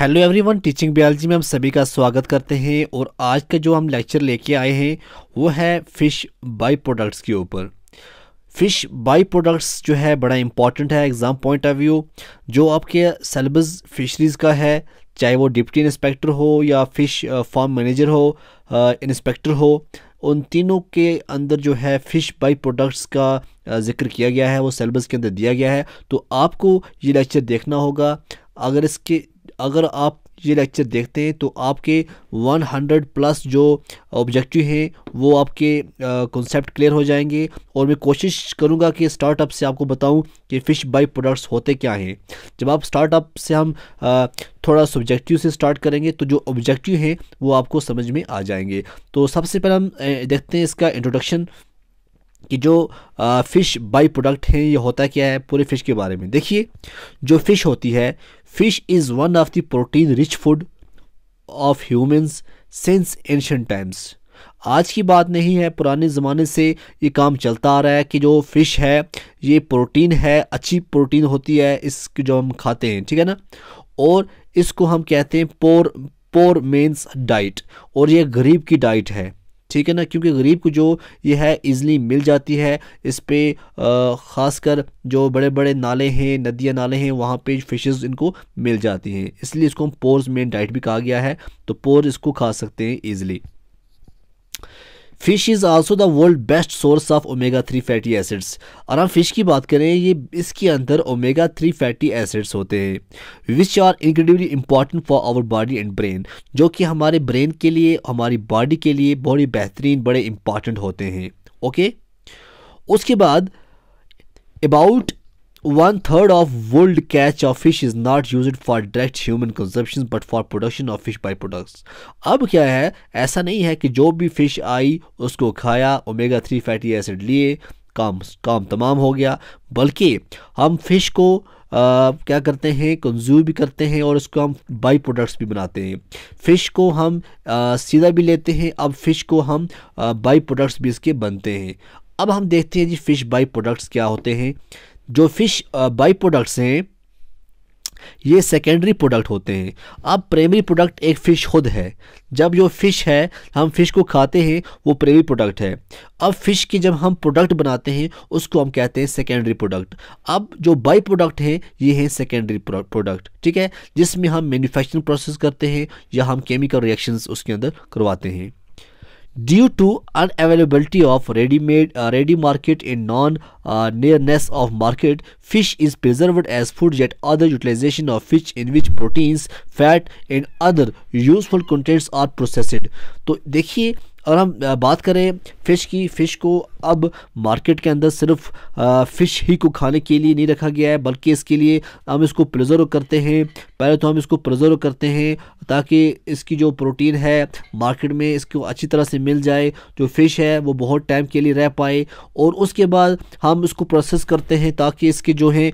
Hello everyone teaching बियालजी में हम सभी का स्वागत करते हैं और आज का जो हम लेक्चर लेके आए हैं वो है फ़िश बाई प्रोडक्ट्स के ऊपर फ़िश बाई प्रोडक्ट्स जो है बड़ा इंपॉर्टेंट है एग्ज़ाम पॉइंट ऑफ व्यू जो आपके सेलेबस फ़िशरीज़ का है चाहे वो डिप्टी इंस्पेक्टर हो या फ़िश फार्म मैनेजर हो इंस्पेक्टर uh, हो उन तीनों के अंदर जो है फ़िश बाई प्रोडक्ट्स का uh, जिक्र किया गया है वो सेलेबस के अंदर दिया गया है तो आपको ये लेक्चर देखना होगा अगर इसके अगर आप ये लेक्चर देखते हैं तो आपके 100 प्लस जो ऑब्जेक्टिव हैं वो आपके कॉन्सेप्ट क्लियर हो जाएंगे और मैं कोशिश करूँगा कि स्टार्टअप से आपको बताऊँ कि फ़िश बाई प्रोडक्ट्स होते क्या हैं जब आप स्टार्टअप से हम आ, थोड़ा सब्जेक्टिव से स्टार्ट करेंगे तो जो ऑब्जेक्टिव हैं वो आपको समझ में आ जाएंगे तो सबसे पहले हम देखते हैं इसका इंट्रोडक्शन कि जो फ़िश बाई प्रोडक्ट हैं ये होता क्या है पूरे फ़िश के बारे में देखिए जो फ़िश होती है fish is one of the protein rich food of humans since ancient times आज की बात नहीं है पुराने ज़माने से ये काम चलता आ रहा है कि जो फ़िश है ये प्रोटीन है अच्छी प्रोटीन होती है इस जो हम खाते हैं ठीक है ना और इसको हम कहते हैं पोर पोर मेंस डाइट और ये गरीब की डाइट है ठीक है ना क्योंकि गरीब को जो ये है ईज़िली मिल जाती है इस पर ख़ासकर जो बड़े बड़े नाले हैं नदियाँ नाले हैं वहाँ पे फिशेस इनको मिल जाती हैं इसलिए इसको हम पोर्स मेन डाइट भी कहा गया है तो पोर इसको खा सकते हैं easily fish is also the world best source of omega three fatty acids और हम फिश की बात करें ये इसके अंदर ओमेगा थ्री फैटी एसिड्स होते हैं which are incredibly important for our body and brain जो कि हमारे ब्रेन के लिए हमारी बॉडी के लिए बहुत ही बेहतरीन बड़े इंपॉर्टेंट होते हैं ओके उसके बाद about one third of world catch of fish is not use for direct human consumption but for production of fish by products अब क्या है ऐसा नहीं है कि जो भी फिश आई उसको खाया ओमेगा थ्री फैटी एसिड लिए काम काम तमाम हो गया बल्कि हम फिश को आ, क्या करते हैं कंज्यूम भी करते हैं और उसको हम बाई प्रोडक्ट्स भी बनाते हैं फ़िश को हम आ, सीधा भी लेते हैं अब फ़िश को हम आ, बाई प्रोडक्ट्स भी इसके बनते हैं अब हम देखते हैं जी फ़िश बाई प्रोडक्ट्स क्या होते हैं जो फिश बाई प्रोडक्ट्स हैं ये सेकेंडरी प्रोडक्ट होते हैं अब प्राइमरी प्रोडक्ट एक फ़िश खुद है जब जो फ़िश है हम फिश को खाते हैं वो प्राइमरी प्रोडक्ट है अब फ़िश की जब हम प्रोडक्ट बनाते हैं उसको हम कहते हैं सेकेंडरी प्रोडक्ट अब जो बाई प्रोडक्ट हैं ये हैं सेकेंडरी प्रोडक्ट ठीक है जिसमें हम मैन्युफैक्चरिंग प्रोसेस करते हैं या हम केमिकल रिएक्शंस उसके अंदर करवाते हैं due to unavailability of ready-made uh, ready market in non uh, nearness of market fish is preserved as food yet other utilization of fish in which proteins fat and other useful contents are processed so देखिए अगर हम बात करें fish की fish को अब market के अंदर सिर्फ फ़िश ही को खाने के लिए नहीं रखा गया है बल्कि इसके लिए हम इसको प्रिजर्व करते हैं पहले तो हम इसको प्रिजर्व करते हैं ताकि इसकी जो प्रोटीन है मार्केट में इसको अच्छी तरह से मिल जाए जो फ़िश है वो बहुत टाइम के लिए रह पाए और उसके बाद हम इसको प्रोसेस करते हैं ताकि इसके जो हैं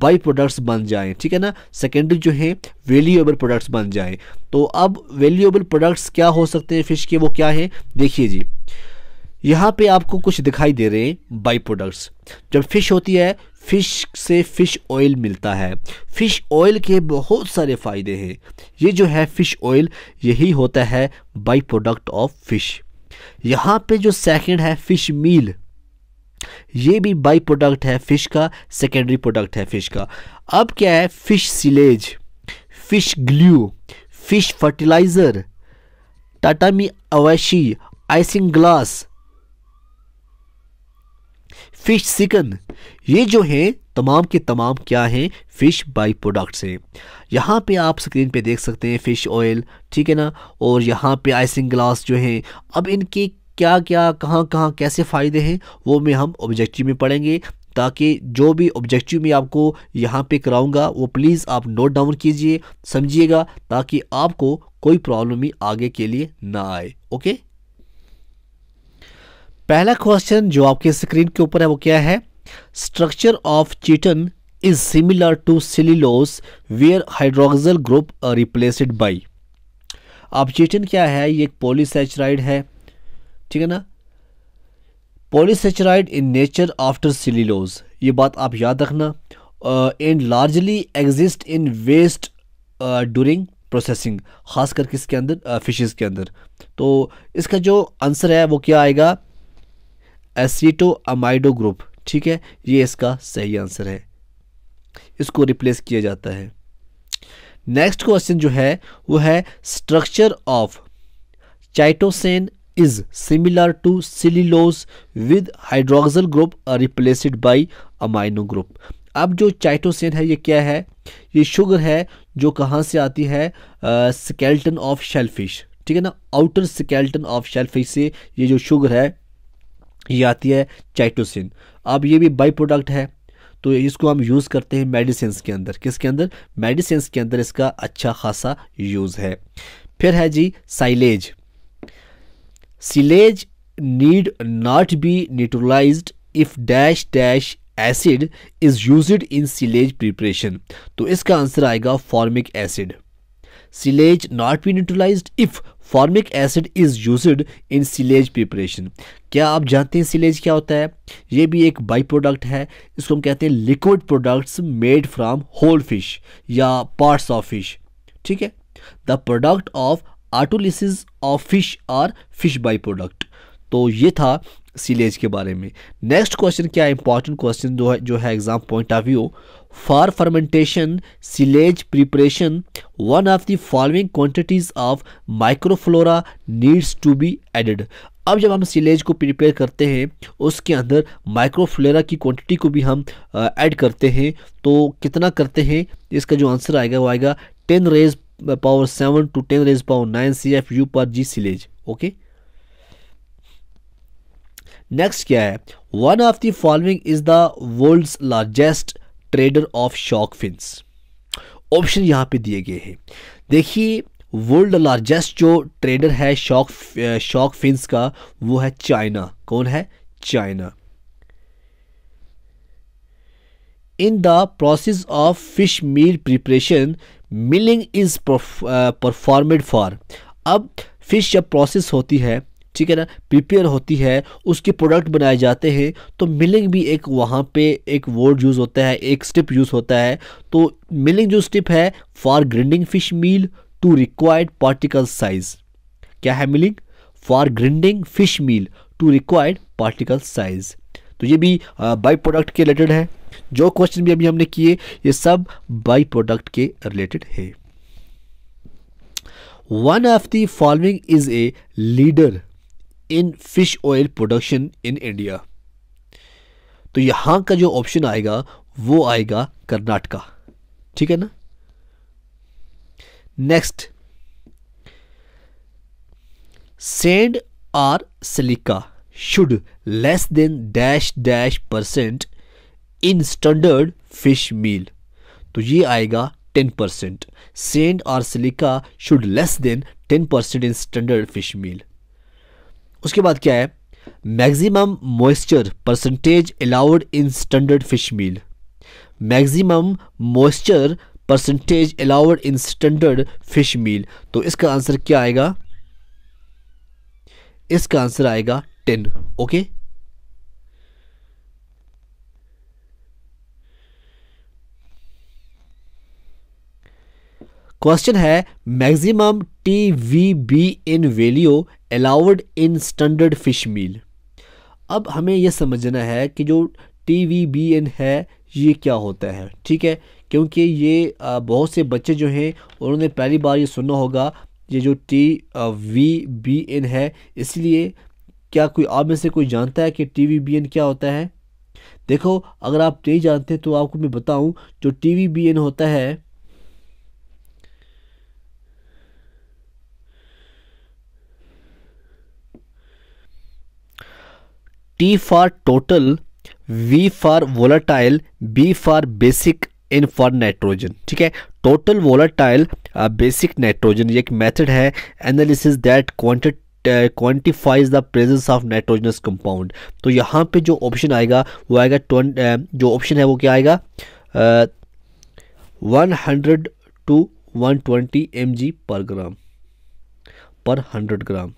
बाई प्रोडक्ट्स बन जाएँ ठीक है ना सेकेंडरी जो हैं वेल्यूएबल प्रोडक्ट्स बन जाएँ तो अब वैल्यूएबल प्रोडक्ट्स क्या हो सकते हैं फ़िश के वो क्या है देखिए जी यहाँ पे आपको कुछ दिखाई दे रहे हैं बाई प्रोडक्ट्स जब फ़िश होती है फ़िश से फ़िश ऑयल मिलता है फ़िश ऑयल के बहुत सारे फ़ायदे हैं ये जो है फ़िश ऑयल यही होता है बाई प्रोडक्ट ऑफ फ़िश यहाँ पे जो सेकंड है फ़िश मील ये भी बाई प्रोडक्ट है फ़िश का सेकेंडरी प्रोडक्ट है फ़िश का अब क्या है fish silage fish glue fish fertiliser टाटामी अवैशी आइसिंग ग्लास फिश सिकन ये जो हैं तमाम के तमाम क्या हैं फ़िश बाई प्रोडक्ट्स हैं यहाँ पे आप स्क्रीन पे देख सकते हैं फ़िश ऑयल ठीक है ना और यहाँ पे आइसिंग ग्लास जो हैं अब इनके क्या क्या कहाँ कहाँ कैसे फ़ायदे हैं वो में हम ऑब्जेक्टिव में पढ़ेंगे ताकि जो भी ऑब्जेक्टिव मैं आपको यहाँ पे कराऊंगा वो प्लीज़ आप नोट डाउन कीजिए समझिएगा ताकि आपको कोई प्रॉब्लम ही आगे के लिए ना आए ओके पहला क्वेश्चन जो आपके स्क्रीन के ऊपर है वो क्या है structure of chitin is similar to cellulose where hydroxyl group replaced by अब चिटन क्या है ये एक पोलिसैचराइड है ठीक है ना पॉलीसेचराइड इन नेचर आफ्टर सिलीलोज ये बात आप याद रखना and largely exist in waste during processing खास कर किसके अंदर फिशेस के अंदर तो इसका जो आंसर है वो क्या आएगा एसीटो अमाइडो ग्रुप ठीक है ये इसका सही आंसर है इसको रिप्लेस किया जाता है नेक्स्ट क्वेश्चन जो है वो है structure of chitosan is similar to cellulose with hydroxyl group uh, replaced by amino group अब जो चाइटोसिन है ये क्या है ये शुगर है जो कहाँ से आती है स्केल्टन ऑफ शेलफिश ठीक है ना आउटर स्केल्टन ऑफ शेलफिश से ये जो शुगर है ये आती है चाइटोसिन अब ये भी बाई प्रोडक्ट है तो इसको हम यूज़ करते हैं मेडिसिन के अंदर किसके अंदर मेडिसिन के अंदर इसका अच्छा खासा यूज़ है फिर है जी silage silage need not be neutralize if dash dash acid is use in silage preparation तो इसका आंसर आएगा formic acid silage not be neutralize if formic acid is use in silage preparation क्या आप जानते हैं सिलेज क्या होता है ये भी एक बाई प्रोडक्ट है इसको हम कहते हैं liquid products made from whole fish या पार्ट्स ऑफ फिश ठीक है the product of autolysis of fish और फिश बाई प्रोडक्ट तो ये था सीलेज के बारे में नेक्स्ट क्वेश्चन क्या इंपॉर्टेंट क्वेश्चन जो है जो है exam point of view for fermentation silage preparation one of the following quantities of microflora needs to be added अब जब हम सीलेज को प्रिपेयर करते हैं उसके अंदर माइक्रोफ्लोरा की क्वांटिटी को भी हम ऐड करते हैं तो कितना करते हैं इसका जो आंसर आएगा वो आएगा ten raise power seven to ten raise power nine C F U पर जी सिलेज ओके नेक्स्ट क्या है one of the following is the world largest trader of shark fins option यहां पे दिए गए हैं देखिए वर्ल्ड लार्जेस्ट जो ट्रेडर है शॉक शॉक फिन्स का वो है चाइना कौन है China in the process of fish meal preparation milling is performed for अब फिश जब प्रोसेस होती है ठीक है ना प्रिपेयर होती है उसके प्रोडक्ट बनाए जाते हैं तो मिलिंग भी एक वहाँ पे एक वर्ड यूज़ होता है एक स्टेप यूज़ होता है तो मिलिंग जो स्टेप है for grinding fish meal to required particle size क्या है milling for grinding fish meal to required particle size तो ये भी बाई uh, प्रोडक्ट के रिलेटेड है जो क्वेश्चन भी अभी हमने किए ये सब बाई प्रोडक्ट के रिलेटेड है one of the following is a leader in fish oil production in India तो यहां का जो ऑप्शन आएगा वो आएगा कर्नाटका ठीक है ना next sand or silica should less than dash dash percent in standard fish meal तो ये आएगा टेन परसेंट सेंड और silica should less than ten percent in standard fish meal उसके बाद क्या है maximum moisture percentage allowed in standard fish meal maximum moisture percentage allowed in standard fish meal तो इसका आंसर क्या आएगा इसका आंसर आएगा टेन ओके क्वेश्चन है maximum T we B N value allowed in standard fish meal अब हमें यह समझना है कि जो टी वी बी एन है ये क्या होता है ठीक है क्योंकि ये बहुत से बच्चे जो हैं उन्होंने पहली बार ये सुना होगा ये जो टी वी बी एन है इसलिए क्या कोई आप में से कोई जानता है कि टी वी बी एन क्या होता है देखो अगर आप नहीं जानते तो आपको मैं बताऊं जो टी वी बी एन होता है T for total V for volatile B for basic N for nitrogen ठीक है टोटल वोलाटाइल बेसिक नाइट्रोजन ये एक मेथड है analysis that quantit quantifies the presence of nitrogenous compound तो यहाँ पे जो ऑप्शन आएगा वो आएगा ट्वेंट uh, जो ऑप्शन है वो क्या आएगा one hundred to one twenty M G per gram per hundred gram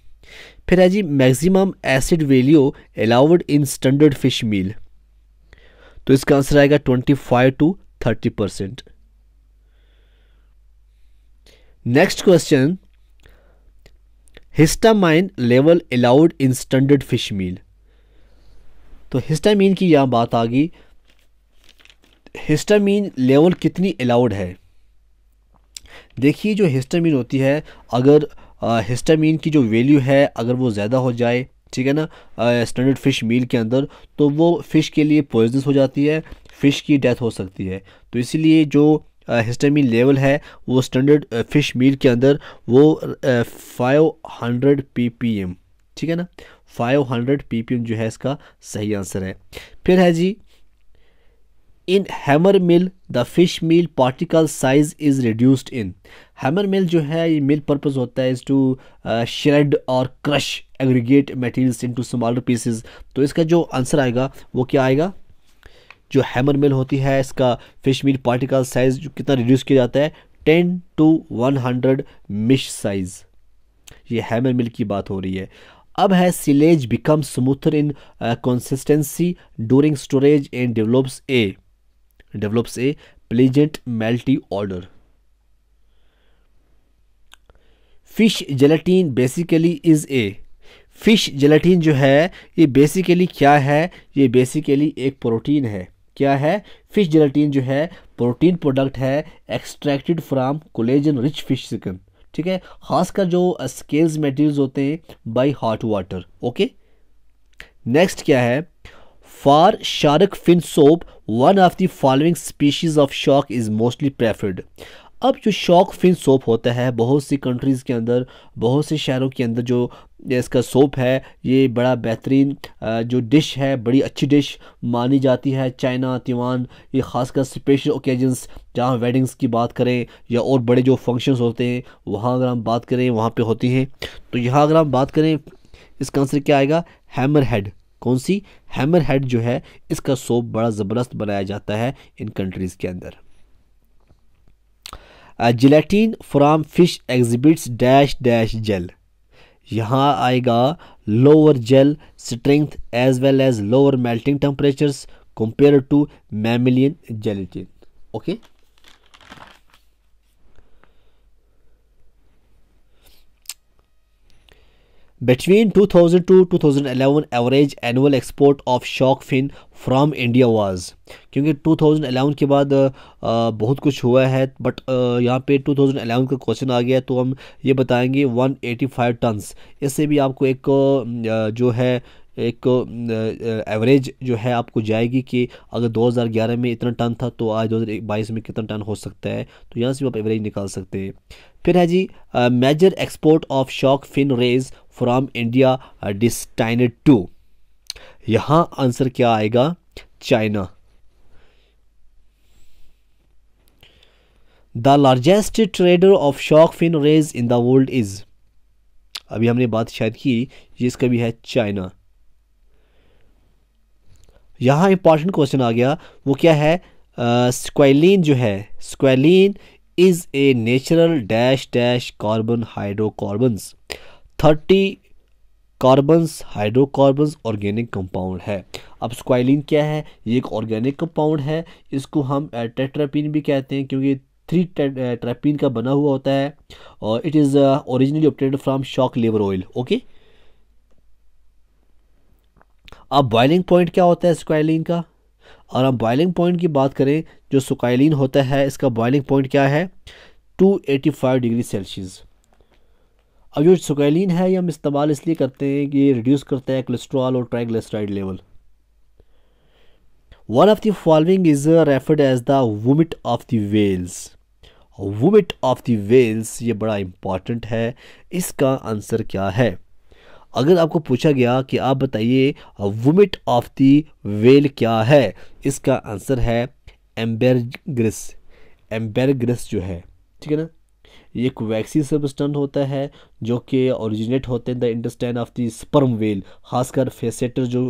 फिर है जी maximum acid value allowed in standard fish meal तो इसका आंसर आएगा twenty five to thirty percent next question histamine level allowed in standard fish meal तो histamine की यहां बात आ गई हिस्टामीन लेवल कितनी अलाउड है देखिए जो हिस्टामीन होती है अगर हिस्टामिन की जो वैल्यू है अगर वो ज़्यादा हो जाए ठीक है ना स्टैंडर्ड फ़िश मील के अंदर तो वो फ़िश के लिए पॉइजनस हो जाती है फ़िश की डेथ हो सकती है तो इसीलिए जो हिस्टामिन लेवल है वो स्टैंडर्ड फ़िश मील के अंदर वो five hundred P P M ठीक है ना five hundred P P M जो है इसका सही आंसर है फिर है जी in hammer mill the fish meal particle size is reduced in hammer mill जो है ये मिल पर्पज़ होता है इज़ टू श्रेड और crush aggregate into smaller pieces तो इसका जो आंसर आएगा वो क्या आएगा जो हैमर मिल होती है इसका फिश मिल पार्टिकल साइज कितना रिड्यूस किया जाता है ten to one hundred mesh size ये हैमर मिल की बात हो रही है अब है silage become smoother in consistency during storage and develops a develops a pleasant melty odor. Fish gelatine basically is a fish gelatine जो है ये बेसिकली क्या है ये बेसिकली एक प्रोटीन है क्या है फिश जेलाटीन जो है प्रोटीन प्रोडक्ट है extracted from collagen rich fish chicken ठीक है खासकर जो स्केल्स uh, मटेरियल्स होते हैं by hot water okay next क्या है For shark fin soap, one of the following species of shark is mostly preferred. अब जो शॉक फिन सोप होता है बहुत सी कंट्रीज़ के अंदर बहुत से शहरों के अंदर जो इसका सोप है ये बड़ा बेहतरीन जो डिश है बड़ी अच्छी डिश मानी जाती है चाइना तिवान ये ख़ासकर स्पेशल ओकेजन्स जहाँ वेडिंग्स की बात करें या और बड़े जो फंक्शंस होते हैं वहाँ अगर हम बात करें वहाँ पे होती हैं तो यहाँ अगर हम बात करें इसका आंसर क्या आएगा हैमर हेड कौन सी हैमर हेड जो है इसका सोप बड़ा ज़बरदस्त बनाया जाता है इन कंट्रीज़ के अंदर gelatine from fish exhibits dash dash gel यहाँ आएगा lower gel strength as well as lower melting temperatures compare to mammalian gelatine okay Between 2002 2011 average annual export of shock fin from India was क्योंकि 2011 के बाद बहुत कुछ हुआ है but यहाँ पे 2011 का क्वेश्चन आ गया तो हम ये बताएंगे 185 टन्स इससे भी आपको एक जो है एक एवरेज जो है आपको जाएगी कि अगर 2011 में इतना टन था तो आज 2022 में कितना टन हो सकता है तो यहाँ से आप एवरेज निकाल सकते हैं फिर है जी major export of shark fin rays from India destined to यहाँ आंसर क्या आएगा China the largest trader of shark fin rays in the world is अभी हमने बात शायद की जिसका भी है चाइना यहाँ इंपॉर्टेंट क्वेश्चन आ गया वो क्या है स्क्वेलिन जो है squalene is a natural dash dash carbon hydrocarbons thirty carbons hydrocarbons organic compound है अब स्क्वाइलिन क्या है ये एक ऑर्गेनिक कंपाउंड है इसको हम टेट्रापिन भी कहते हैं क्योंकि थ्री ट्रेपिन का बना हुआ होता है और it is originally opted from shark लेबर ऑयल ओके अब बॉइलिंग पॉइंट क्या होता है सुकाइलिन का और हम बॉइलिंग पॉइंट की बात करें जो सुकाइलिन होता है इसका बॉइलिंग पॉइंट क्या है 285 डिग्री सेल्सियस अब जो सुकाइलिन है ये हम इस्तेमाल इसलिए करते हैं कि ये रिड्यूस करता है कोलेस्ट्रॉल और triglyceride level one of the following is referred as the vomit of the whales vomit of the whales ये बड़ा इम्पॉर्टेंट है इसका आंसर क्या है अगर आपको पूछा गया कि आप बताइए वुमिट ऑफ दी वेल क्या है इसका आंसर है एम्बेरग्रिस एम्बेरग्रिस जो है ठीक है ना ये एक वैक्सीन सबस्टेंट होता है जो कि ओरिजिनेट होते हैं the intestine of the sperm whale खासकर फेसेटर जो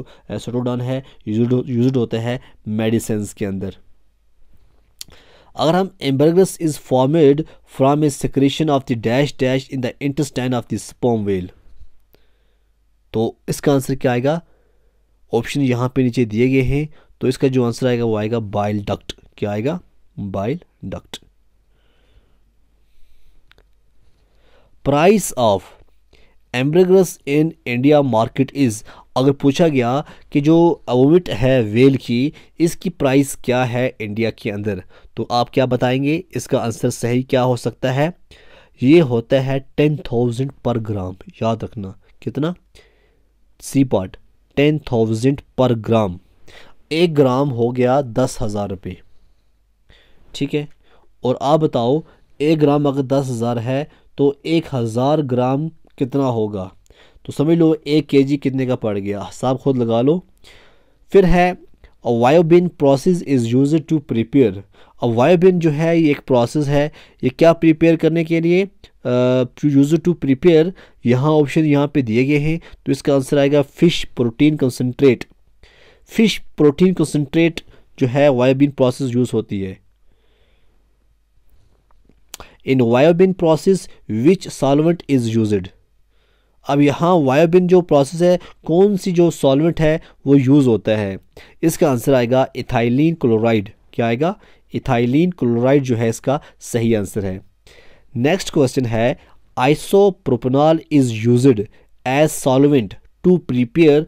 सोटोडन है यूज होता है मेडिसिन के अंदर अगर हम ambergris is formed from a secretion of the dash dash in the intestine of the sperm whale तो इसका आंसर क्या आएगा ऑप्शन यहाँ पे नीचे दिए गए हैं तो इसका जो आंसर आएगा वो आएगा बाइल डक्ट क्या आएगा bile duct price of ambergris in India market is अगर पूछा गया कि जो ओमिट है वेल की इसकी प्राइस क्या है इंडिया के अंदर तो आप क्या बताएंगे इसका आंसर सही क्या हो सकता है ये होता है टेन थाउजेंड पर ग्राम याद रखना कितना सी पार्ट टेन थाउजेंड पर ग्राम एक ग्राम हो गया दस हज़ार रुपये ठीक है और आप बताओ एक ग्राम अगर दस हज़ार है तो एक हज़ार ग्राम कितना होगा तो समझ लो एक के जी कितने का पड़ गया हिसाब खुद लगा लो फिर है Viobin process is use to prepare अब वायोबिन जो है ये एक प्रोसेस है ये क्या प्रिपेयर करने के लिए यूजर टू प्रिपेयर यहाँ ऑप्शन यहाँ पे दिए गए हैं तो इसका आंसर आएगा fish protein concentrate fish protein concentrate जो है वायोबिन प्रोसेस यूज़ होती है in Viobin process which solvent is used अब यहाँ वायोबिन जो प्रोसेस है कौन सी जो सॉल्वेंट है वो यूज़ होता है इसका आंसर आएगा इथाइलिन क्लोराइड क्या आएगा इथाइलिन क्लोराइड जो है इसका सही आंसर है नेक्स्ट क्वेश्चन है isopropanol is used as solvent to prepare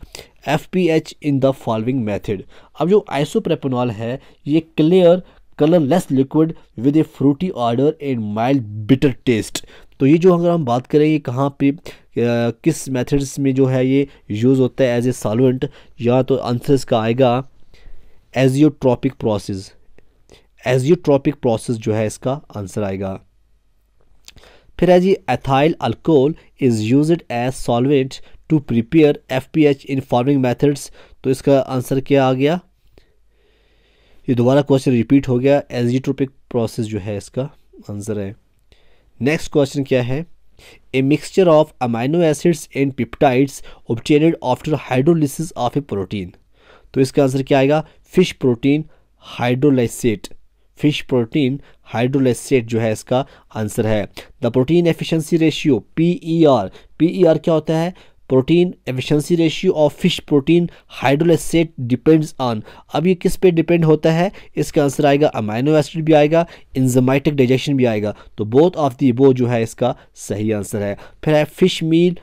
F P H in the following method अब जो आइसोप्रेपनॉल है ये clear colourless liquid with a fruity odour and mild bitter taste तो ये जो अगर हम बात करें ये कहाँ पे किस मेथड्स में जो है ये यूज़ होता है एज ए सॉल्वेंट या तो आंसर इसका आएगा एजियोट्रॉपिक प्रोसेस एजियोट्रॉपिक प्रोसेस जो है इसका आंसर आएगा फिर है जी ethyl alcohol is use as solvent to prepare F P H in farming methods तो इसका आंसर क्या आ गया ये दोबारा क्वेश्चन रिपीट हो गया एजियोट्रोपिक प्रोसेस जो है इसका आंसर है नेक्स्ट क्वेश्चन क्या है a mixture of amino acids and peptides obtained after hydrolysis of a protein तो इसका आंसर क्या आएगा fish protein hydrolysate fish protein hydrolysate जो है इसका आंसर है the protein efficiency ratio P E R P E R क्या होता है protein efficiency ratio of fish protein hydrolysate depends on अब ये किस पे डिपेंड होता है इसका आंसर आएगा अमाइनो एसिड भी आएगा इंजमाइटिक डाइजेशन भी आएगा तो बोथ ऑफ दी वो जो है इसका सही आंसर है फिर है fish meal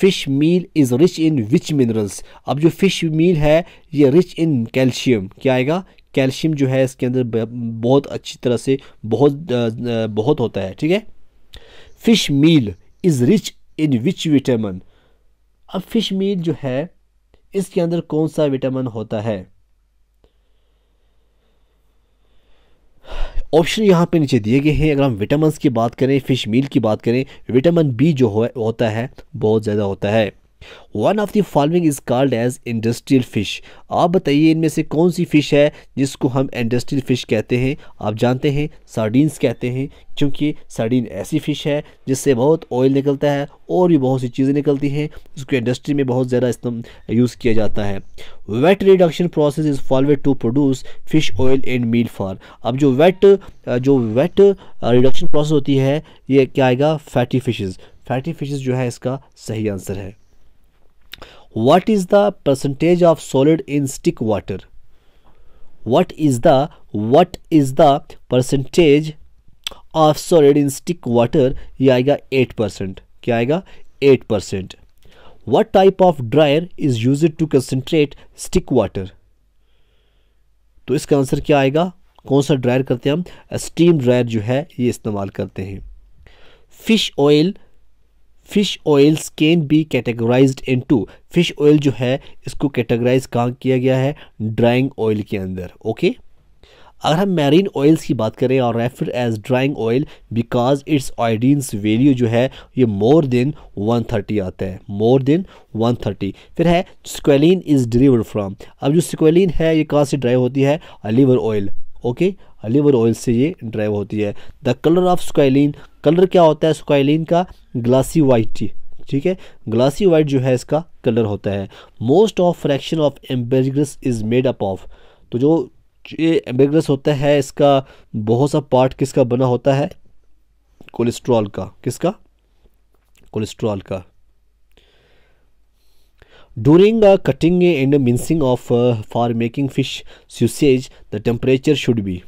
fish meal is rich in which minerals अब जो फिश मील है ये रिच इन कैल्शियम क्या आएगा कैल्शियम जो है इसके अंदर बहुत अच्छी तरह से बहुत बहुत होता है ठीक है fish meal is rich in which vitamin अब फिश मील जो है इसके अंदर कौन सा विटामिन होता है ऑप्शन यहाँ पे नीचे दिए गए हैं अगर हम विटामिन की बात करें फिश मील की बात करें विटामिन बी जो हो, होता है बहुत ज़्यादा होता है one of the following is called as industrial fish आप बताइए इनमें से कौन सी फ़िश है जिसको हम इंडस्ट्रियल फ़िश कहते हैं आप जानते हैं सार्डीन्स कहते हैं क्योंकि सार्डीन ऐसी फ़िश है जिससे बहुत ऑयल निकलता है और भी बहुत सी चीज़ें निकलती हैं जिसको इंडस्ट्री में बहुत ज़्यादा इस्तेमाल यूज़ किया जाता है wet reduction process is followed to produce fish oil and meal for अब जो वेट जो वेट रिडक्शन प्रोसेस होती है ये क्या आएगा फैटी फ़िशेज़ फैटी फ़िशेज़ जो है इसका सही आंसर है what is the percentage of solid in stick water what is the what is the percentage of solid in stick water ये आएगा 8 परसेंट क्या आएगा 8 percent what type of dryer is used to concentrate stick water तो इसका answer क्या आएगा कौन सा ड्रायर करते हैं हम स्टीम ड्रायर जो है ये इस्तेमाल करते हैं fish oil fish oils can be in into fish oil जो है इसको कैटेगराइज कहाँ किया गया है ड्राइंग ऑयल के अंदर ओके अगर हम मैरीन ऑयल्स की बात करें और refer as drying oil because it's iodines value जो है ये मोर देन 130 आता है मोर देन 130 फिर है स्क्वेलिन इज़ डिलीवर्ड फ्राम अब जो स्क्वेलिन है ये कहाँ से ड्राइव होती है liver oil okay liver oil से ये ड्राइव होती है the colour of squalene colour क्या होता है स्क्वाइलिन का ग्लासी वाइट ठीक है ग्लासी वाइट जो है इसका कलर होता है most of fraction of ambergris is made up of तो जो ये एम्बेग्रस होता है इसका बहुत सा पार्ट किसका बना होता है कोलेस्ट्रॉल का किसका कोलेस्ट्रॉल का During uh, cutting and mincing of uh, for making fish sausage, the temperature should be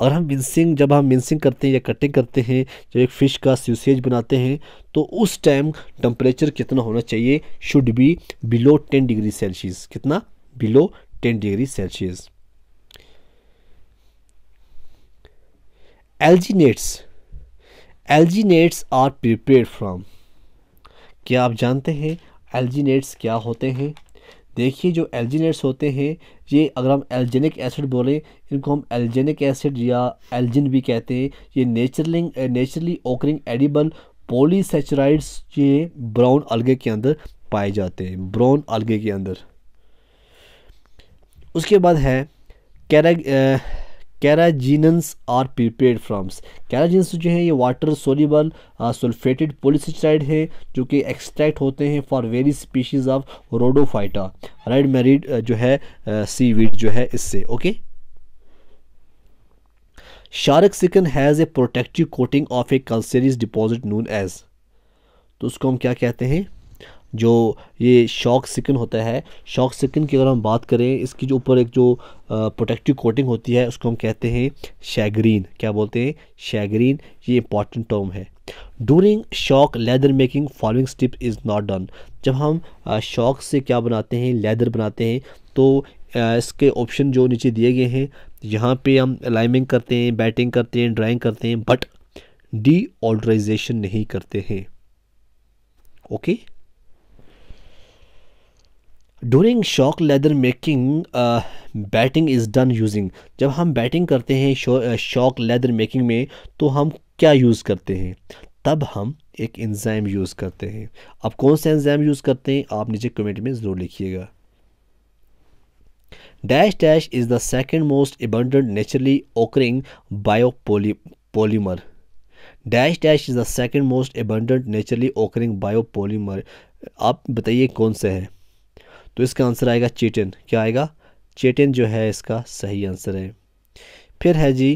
अगर हम मिंसिंग जब हम मिंसिंग करते हैं या कटिंग करते हैं जब एक फ़िश का स्यूसेज बनाते हैं तो उस टाइम टेम्परेचर कितना होना चाहिए should be below ten degree Celsius कितना below ten degree Celsius alginates alginates are prepare from क्या आप जानते हैं एल्जीनेट्स क्या होते हैं देखिए जो एल्जीनेट्स होते हैं ये अगर हम एल्जेनिक एसिड बोलें इनको हम एल्जेनिक एसिड या एल्जिन भी कहते हैं ये नेचरलिंग नेचुरली ओकरिंग एडिबल पोलीसेचराइड्स ये ब्राउन अलगे के अंदर पाए जाते हैं ब्राउन अलगे के अंदर उसके बाद है कैरेग carrageenans are prepare from carrageenans जो है ये वाटर सोलिबल सल्फेटेड पोलिसाइड है जो कि एक्सट्रैक्ट होते हैं for very species of Rhodophyta red marine जो है सी वीड जो है इससे okay shark skin has a protective coating of a calcareous deposit known as तो उसको हम क्या कहते हैं जो ये शॉक सिकन होता है शॉक सिकन की अगर हम बात करें इसकी जो ऊपर एक जो प्रोटेक्टिव कोटिंग होती है उसको हम कहते हैं शैगरीन क्या बोलते हैं शैगरीन ये इंपॉर्टेंट टर्म है during shark leather making following step is not done जब हम शॉक से क्या बनाते हैं लेदर बनाते हैं तो इसके ऑप्शन जो नीचे दिए गए हैं यहाँ पे हम अलाइमिंग करते हैं बैटिंग करते हैं ड्राइंग करते हैं बट डी नहीं करते हैं okay during shark leather making bating is done using जब हम बैटिंग करते हैं शॉक लेदर मेकिंग में तो हम क्या यूज़ करते हैं तब हम एक इंजाइम यूज़ करते हैं अब कौन सा इंजाइम यूज़ करते हैं आप नीचे कमेंट में ज़रूर लिखिएगा dash dash is the second most abundant naturally occurring बायोपोली polymer dash dash is the second most abundant naturally occurring biopolymer आप बताइए कौन सा है तो इसका आंसर आएगा चेटन क्या आएगा चेटन जो है इसका सही आंसर है फिर है जी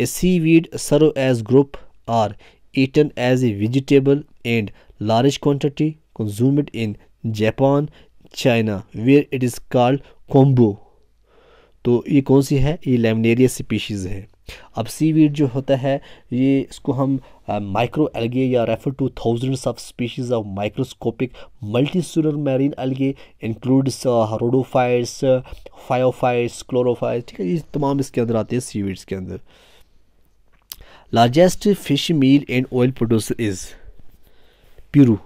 a seaweed serve as group are eaten as a vegetable and large quantity consumed in Japan China where it is called kombu तो ये कौन सी है ये लेमनेरिया स्पीशीज़ है अब सी वीड जो होता है ये इसको हम माइक्रो एलगे या refer to thousands of species of microscopic multicellular marine algae includes rhodophytes phaeophytes chlorophytes ठीक है ये तमाम इसके अंदर आते हैं सीवीड्स के अंदर largest fish meal and oil producer is Peru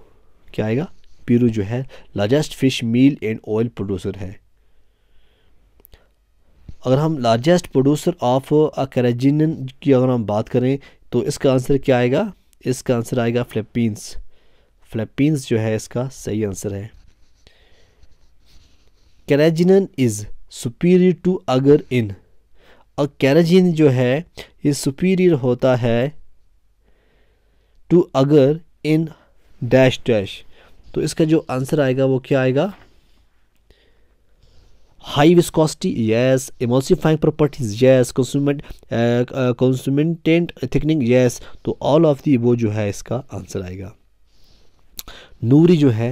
क्या आएगा पीरू जो है largest fish meal and oil producer है अगर हम लार्जेस्ट प्रोड्यूसर ऑफ अकेरेजिन की अगर हम बात करें तो इसका आंसर क्या आएगा इसका आंसर आएगा फिलिपींस फिलिपींस जो है इसका सही आंसर है कैरेजिन इज़ सुपीरियर टू अगर इन और कैराजिन जो है ये सुपीरियर होता है टू अगर इन डैश डैश तो इसका जो आंसर आएगा वो क्या आएगा high viscosity yes emulsifying properties yes consumant uh, uh, consumant thickening yes तो ऑल ऑफ दी वो जो है इसका आंसर आएगा नूरी जो है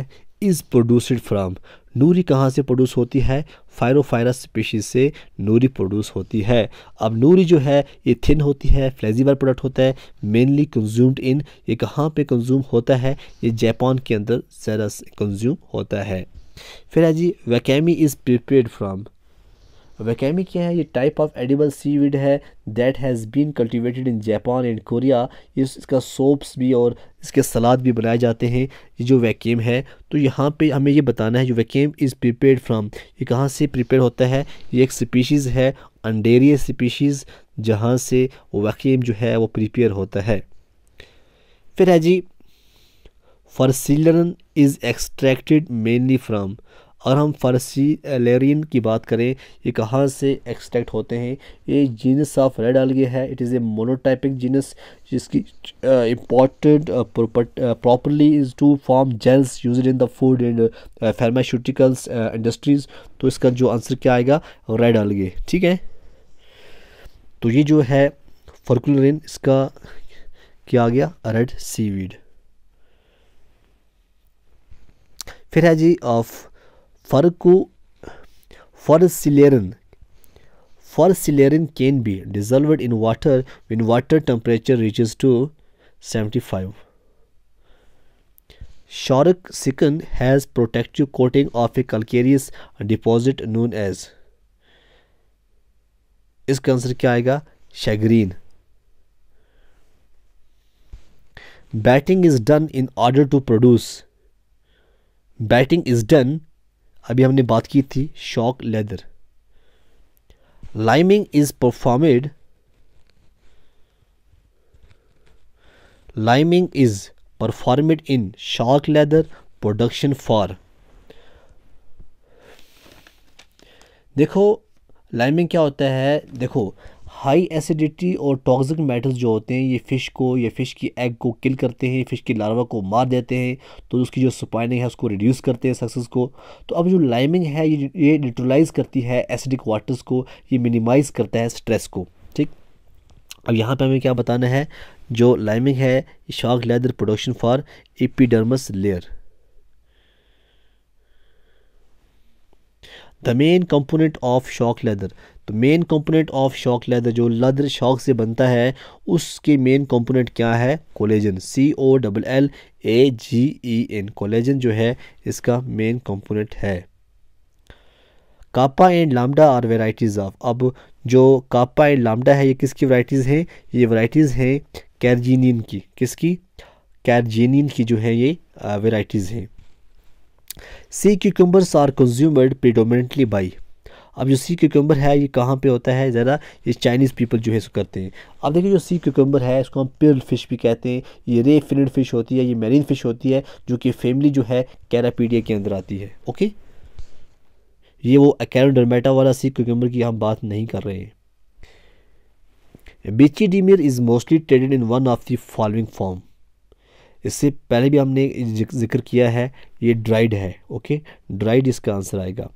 इज़ प्रोड्यूसड फ्राम नूरी कहाँ से प्रोड्यूस होती है फायरोफायरस स्पीशीज से नूरी प्रोड्यूस होती है अब नूरी जो है ये थिन होती है फ्लेजिबल प्रोडक्ट होता है मेनली कंज्यूम्ड इन ये कहाँ पे कंज्यूम होता है ये जापान के अंदर ज़रा कंज्यूम होता है फिर है जी wakame is prepare from wakame क्या है ये टाइप ऑफ एडिबल सीविड है that has been cultivated in Japan and Korea इस इसका सोप्स भी और इसके सलाद भी बनाए जाते हैं ये जो वैकेम है तो यहाँ पे हमें ये बताना है जो वैकेम इज़ प्रिपेयर फ्राम ये कहाँ से प्रिपेयर होता है ये एक स्पीशीज़ है अंडेरिया स्पीशीज़ जहाँ से वैकेम जो है वो प्रिपेयर होता है फिर है जी furcellaran is extracted mainly from और हम फरसी की बात करें ये कहाँ से एक्सट्रैक्ट होते हैं ये जीनस ऑफ रेड अलगे है it is a monotypic genus जिसकी important properly is to form gels use in the food and pharmaceuticals industries तो इसका जो आंसर क्या आएगा रेड अलगे ठीक है तो ये जो है फर्कुलरिन इसका क्या आ गया red seaweed Ferhaji of Farku Forcillerin Forcillerin can be dissolved in water when water temperature reaches to 75. Shorek silicon has protective coating of a calcareous deposit known as Is answer क्या आएगा shagreen bating is done in order to bating is done अभी हमने बात की थी shark leather liming is performed liming is performed in shark leather production for देखो liming क्या होता है देखो हाई एसिडिटी और टॉक्सिक मेटल्स जो होते हैं ये फ़िश को या फ़िश की एग को किल करते हैं फ़िश की लार्वा को मार देते हैं तो उसकी जो सुपाइनिंग है उसको रिड्यूस करते हैं सक्सेस को तो अब जो लाइमिंग है ये ये न्यूट्रलाइज करती है एसिडिक वाटर्स को ये मिनिमाइज़ करता है स्ट्रेस को ठीक अब यहाँ पे हमें क्या बताना है जो लाइमिंग है shark leather production for epidermis layer the main component of shark leather तो main component of shark leather जो लदर शॉक से बनता है उसके मेन कंपोनेंट क्या है collagen C O double L A G E N collagen जो है इसका मेन कंपोनेंट है kappa and lambda are varieties of अब जो कापा एंड लामडा है ये किसकी वराइटीज़ हैं ये वराइटीज़ हैं कैरजीनियन की किसकी कैरजीनियन की जो है ये वेराइटीज़ uh, हैं sea cucumbers are consumed predominantly by अब जो सी क्यूकम्बर है ये कहाँ पे होता है ज़रा ये चाइनीज़ पीपल जो है इसको करते हैं अब देखिए जो सी क्यूकम्बर है इसको हम पिल फिश भी कहते हैं ये रे फिनड फिश होती है ये मेरीन फिश होती है जो कि फैमिली जो है कैरापीडिया के अंदर आती है ओके ये वो कैरोडर्मेटा वाला सी क्यूकम्बर की हम बात नहीं कर रहे हैं डीमियर is mostly traded in one of the following form इससे पहले भी हमने जिक्र किया है ये ड्राइड है ओके ड्राइड इसका आंसर आएगा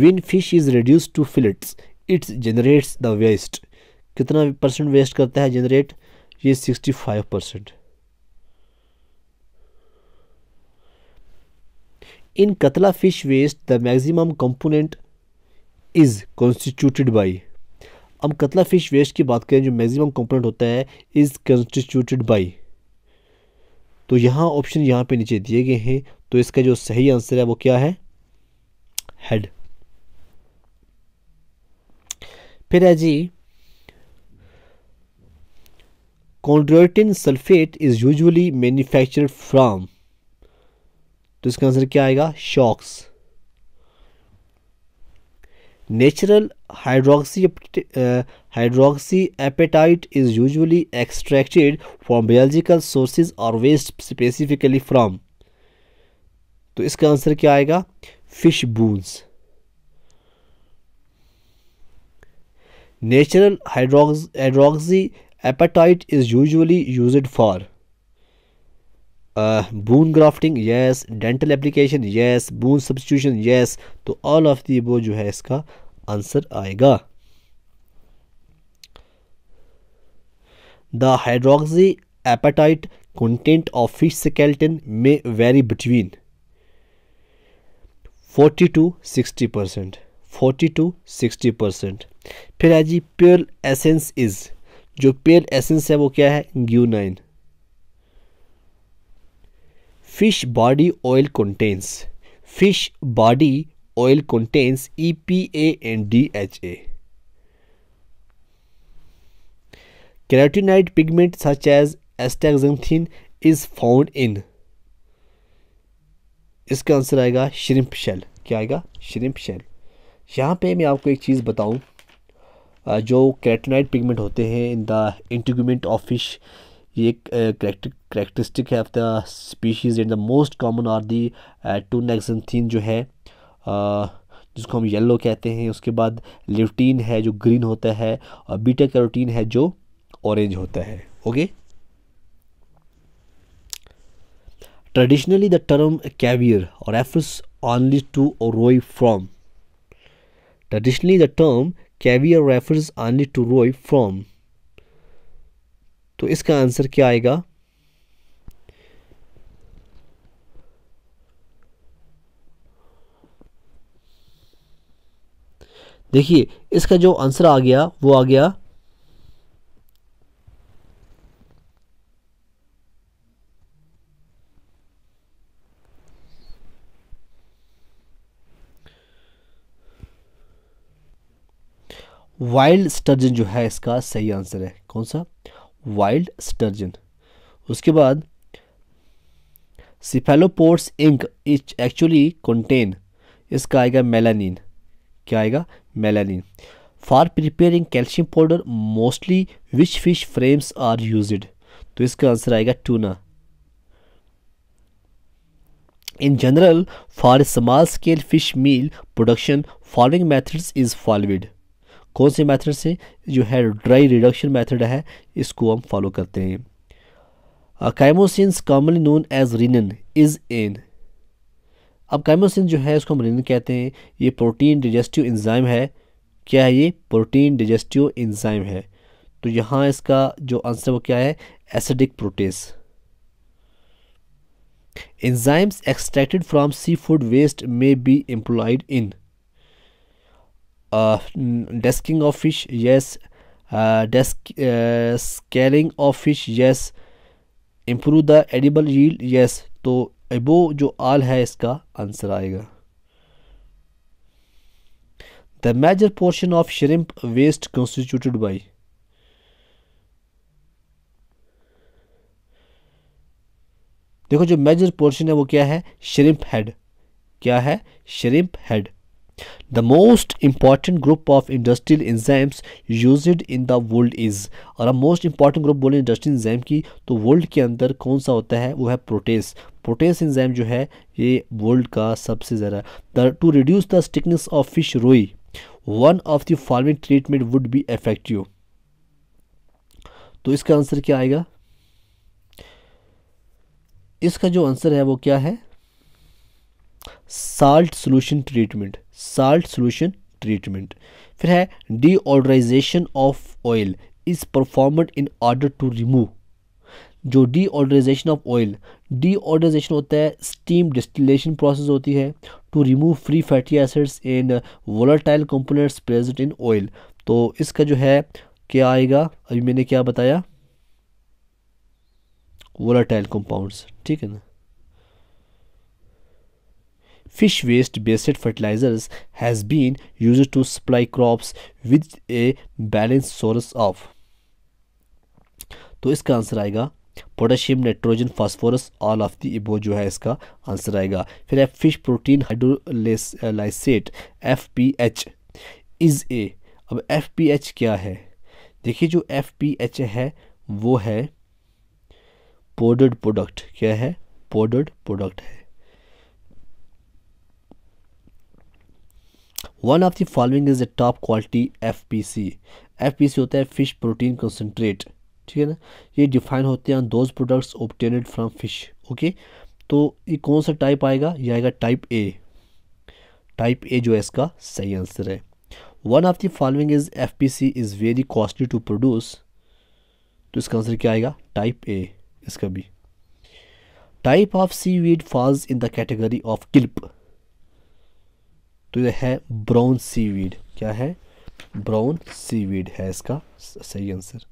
When fish is reduce to fillets, it's generates the waste कितना परसेंट वेस्ट करता है जनरेट ये sixty five percent in Catla fish waste the maximum component is constituted by हम कतला फिश वेस्ट की बात करें जो मैक्सिमम कंपोनेंट होता है इज़ कॉन्स्टिट्यूटेड बाई तो यहाँ ऑप्शन यहाँ पे नीचे दिए गए हैं तो इसका जो सही आंसर है वो क्या है हेड फिर है जी chondroitin sulphate is usually manufacture from तो इसका आंसर क्या आएगा sharks natural hydroxy hydroxy apatite is usually extracted from biological sources और वेस्ट स्पेसिफिकली फ्रॉम तो इसका आंसर क्या आएगा fish bones Natural hydrox hydroxyapatite is usually used for uh, bone grafting, yes. Dental application, yes. Bone substitution, yes. तो all of the वो जो है इसका आंसर आएगा The hydroxyapatite content of fish skeleton may vary between forty to sixty percent forty to sixty percent फिर है जी pure essence is जो प्योर एसेंस है वो क्या है genuine fish body oil contains fish body oil contains E P A and D H A carotenoid pigment such as astaxanthin is found in इसका answer आएगा shrimp shell क्या आएगा shrimp shell यहाँ पे मैं आपको एक चीज़ बताऊँ जो कैटनाइट पिगमेंट होते हैं in the integument of fish ये एक करेक्टरिस्टिक है of the species and the most common are the two नेक्सनथीन जो है जिसको हम येलो कहते हैं उसके बाद लिफ्टीन है जो ग्रीन होता है और बीटा कैरोटीन है जो ऑरेंज होता है okay Traditionally, the term caviar refers only to a roe from. Traditionally, the term caviar refers only to roe from. तो इसका आंसर क्या आएगा देखिए इसका जो आंसर आ गया वो आ गया वाइल्ड स्टर्जन जो है इसका सही आंसर है कौन सा वाइल्ड स्टर्जन उसके बाद cephalopods ink which actually contain इसका आएगा मेलानिन क्या आएगा melanin for preparing calcium powder mostly which fish frames are use तो इसका आंसर आएगा tuna in general for small scale fish meal production following methods is followed कौन से method से जो है ड्राई रिडक्शन मेथड है इसको हम फॉलो करते हैं chymosin commonly known as rennin is an अब कैमोसिन जो है इसको हम रिनन कहते हैं ये प्रोटीन डिजेस्टिव इंजाइम है क्या है ये प्रोटीन डिजेस्टिव इंजाइम है तो यहाँ इसका जो आंसर वो क्या है acidic protease extracted from sea food waste में be employed in descaling of fish fish descaling of fish scaling improve the edible improve the तो वो जो आल है इसका आंसर आएगा the major portion of shrimp waste constituted by देखो जो major portion है वो क्या है श्रिम्प हेड क्या है shrimp head The most important group of industrial enzymes used in the world is और अब most important group बोले industrial enzyme की तो world के अंदर कौन सा होता है वो है प्रोटेस प्रोटेस इंजाइम जो है ये वर्ल्ड का सबसे ज़्यादा the to reduce the stickiness of fish roe one of the following treatment would be effective तो इसका आंसर क्या आएगा इसका जो आंसर है वो क्या है salt solution treatment salt solution treatment फिर है deodorisation of oil is performed in order to remove जो डीऑर्डराइजेशन ऑफ ऑयल डीऑर्डराइजेशन होता है स्टीम डिस्टिलेशन प्रोसेस होती है to remove free fatty acids in volatile components present in oil तो इसका जो है क्या आएगा अभी मैंने क्या बताया वोलाटाइल कंपाउंड्स ठीक है ना fish waste based fertilizers has been used to supply crops with a balanced source of तो इसका आंसर आएगा potassium nitrogen phosphorus all of the above जो है इसका आंसर आएगा फिर है fish protein hydrolysate F P H is a अब एफ पी एच क्या है देखिए जो एफ पी एच है वो है पोडर्ड प्रोडक्ट क्या है पोडर्ड प्रोडक्ट है one of the following is a top quality F P C F P C होता है फ़िश प्रोटीन कंसनट्रेट ठीक है ना ये डिफाइन होते हैं those products obtained from fish okay तो ये कौन सा टाइप आएगा ये आएगा टाइप ए टाइप ए जो है इसका सही आंसर है one of the following is F P C is very costly to produce तो इसका आंसर क्या आएगा टाइप ए इसका भी type of seaweed falls in the category of kelp तो यह है ब्राउन सीवीड क्या है ब्राउन सीवीड है इसका सही आंसर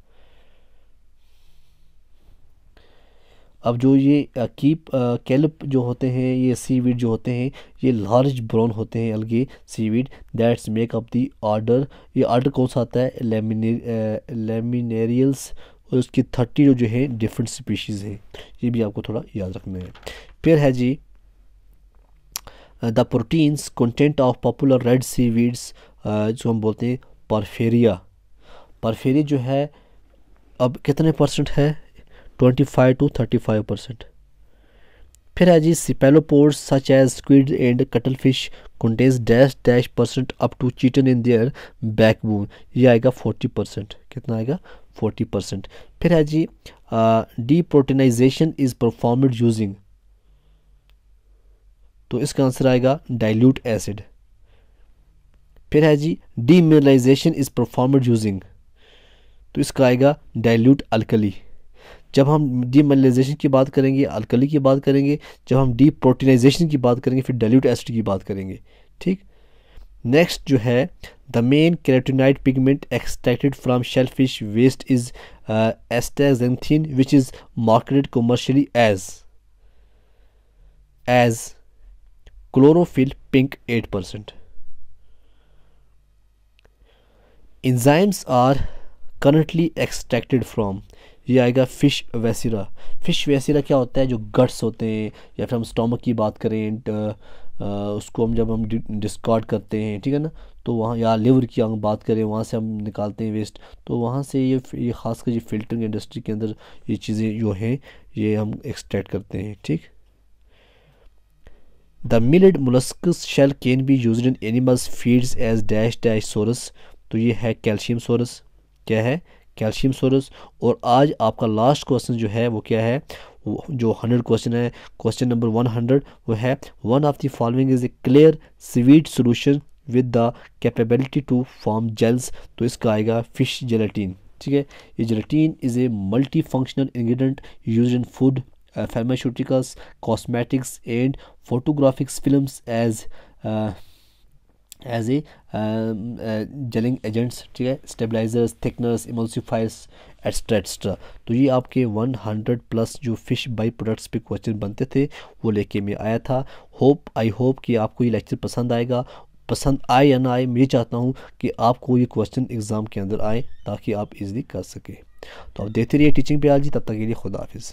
अब जो ये कीप कैल्प जो होते हैं ये सीवीड जो होते हैं ये लार्ज ब्राउन होते हैं algae seaweed that's make up the order ये ऑर्डर कौन सा आता है लेमिने लेमिनेरियल्स और उसकी थर्टी जो जो है डिफरेंट स्पीशीज़ हैं ये भी आपको थोड़ा याद रखना है फिर है जी the proteins content of popular red seaweeds जो हम बोलते हैं परफेरिया परफेरिया जो है अब कितने परसेंट है twenty five to thirty five percent फिर है जी cephalopods such as squid and cuttlefish contains dash dash percent up to chitin in their backbone ये आएगा फोर्टी परसेंट कितना आएगा फोर्टी परसेंट फिर है जी deproteinisation is performed using तो इसका आंसर आएगा डाइल्यूट एसिड फिर है जी डीमिनलाइजेशन इज़ परफॉर्मड यूजिंग तो इसका आएगा डाइल्यूट अल्कली जब हम डीमिनलाइजेशन की बात करेंगे अल्कली की बात करेंगे जब हम डी प्रोटीनाइजेशन की बात करेंगे फिर डाइल्यूट एसिड की बात करेंगे ठीक नेक्स्ट जो है the main carotenoid pigment extracted from shellfish waste is astaxanthin which is marketed commercially as as pink at 8%. Enzymes are currently extracted from ये आएगा फिश वैसीरा फिश वैसीरा क्या होता है जो गट्स होते हैं या फिर हम स्टोमक की बात करें तो, आ, uh, uh, उसको हम जब हम डिस्कार्ड करते हैं ठीक है ना तो वहाँ या लिवर की हम बात करें वहाँ से हम निकालते हैं वेस्ट तो वहाँ से ये ये ख़ासकर ये फिल्टरिंग इंडस्ट्री के अंदर ये चीज़ें जो हैं ये हम एक्सट्रैक्ट करते हैं ठीक the milled mollusc shell can be use in animals feeds as dash dash source तो ये है कैल्शियम सोरस क्या है कैल्शियम सोरस और आज आपका लास्ट क्वेश्चन जो है वो क्या है जो हंड्रेड क्वेश्चन है क्वेश्चन नंबर वन हंड्रेड वो है one of the following is a clear sweet solution with the capability to form gels तो इसका आएगा फिश जेलेटीन ठीक है ये gelatine is a multi functional ingredient use in food Uh, pharmaceuticals, cosmetics and photographics film as as a gelling agents ठीक है stabilisers thickeners emulsifiers etcetera etcetera तो ये आपके 100 प्लस जो फिश बाई प्रोडक्ट्स पे क्वेश्चन बनते थे वो लेके मैं आया था होप आई होप कि आपको ये लेक्चर पसंद आएगा पसंद आए या ना आए मैं चाहता हूँ कि आपको ये क्वेश्चन एग्ज़ाम के अंदर आए ताकि आप इजली कर सकें तो आप देखते रहिए टीचिंग पे आज जी तब तक के लिए खुदाफिज